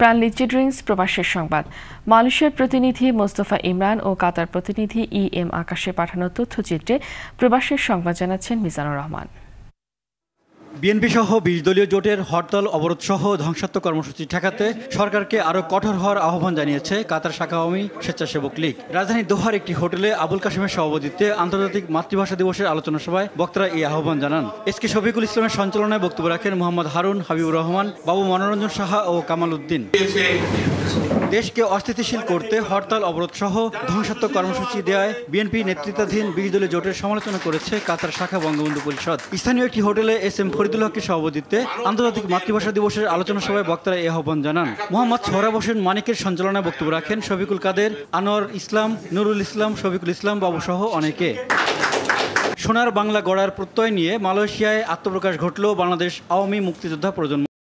প্রাণ লিচি ড্রিঙ্কস প্রবাসের সংবাদ মালয়েশিয়ার প্রতিনিধি মোস্তফা ইমরান ও কাতার প্রতিনিধি ই এম আকাশে পাঠানো তথ্যচিত্রে প্রবাসের সংবাদ জানাচ্ছেন মিজানুর রহমান বিএনপি সহ বিশ দলীয় জোটের হরতাল অবরোধ সহ ধ্বংসাত্মক কর্মসূচি ঠেকাতে সরকারকে আরও কঠোর হওয়ার আহ্বান জানিয়েছে কাতার শাখা আওয়ামী স্বেচ্ছাসেবক লীগ রাজধানী দোহার একটি হোটেলে আবুল কাশেমের সভাপতিত্বে আন্তর্জাতিক মাতৃভাষা দিবসের আলোচনা সভায় বক্তারা এই আহ্বান জানান এস কে শফিকুল ইসলামের সঞ্চালনায় বক্তব্য রাখেন মোহাম্মদ হারুন হাবিবুর রহমান বাবু মনোরঞ্জন সাহা ও কামাল উদ্দিন দেশকে অস্থিতিশীল করতে হরতাল অবরোধ সহ ধ্বংসাত্মক কর্মসূচি দেওয়ায় বিএনপি নেতৃত্বাধীন বিশ দলীয় জোটের সমালোচনা করেছে কাতার শাখা বঙ্গবন্ধু পরিষদ স্থানীয় একটি হোটেলে এস এম ফরিদুল সভাপতিত্বে আন্তর্জাতিক মাতৃভাষা দিবসের আলোচনা সভায় বক্তারা এ আহ্বান জানান মোহাম্মদ সোহরাব হোসেন মানিকের সঞ্চালনায় বক্তব্য রাখেন শফিকুল কাদের আনোয়ার ইসলাম নুরুল ইসলাম শফিকুল ইসলাম বাবু সহ অনেকে সোনার বাংলা গড়ার প্রত্যয় নিয়ে মালয়েশিয়ায় আত্মপ্রকাশ ঘটল বাংলাদেশ আওয়ামী মুক্তিযোদ্ধা প্রজন্ম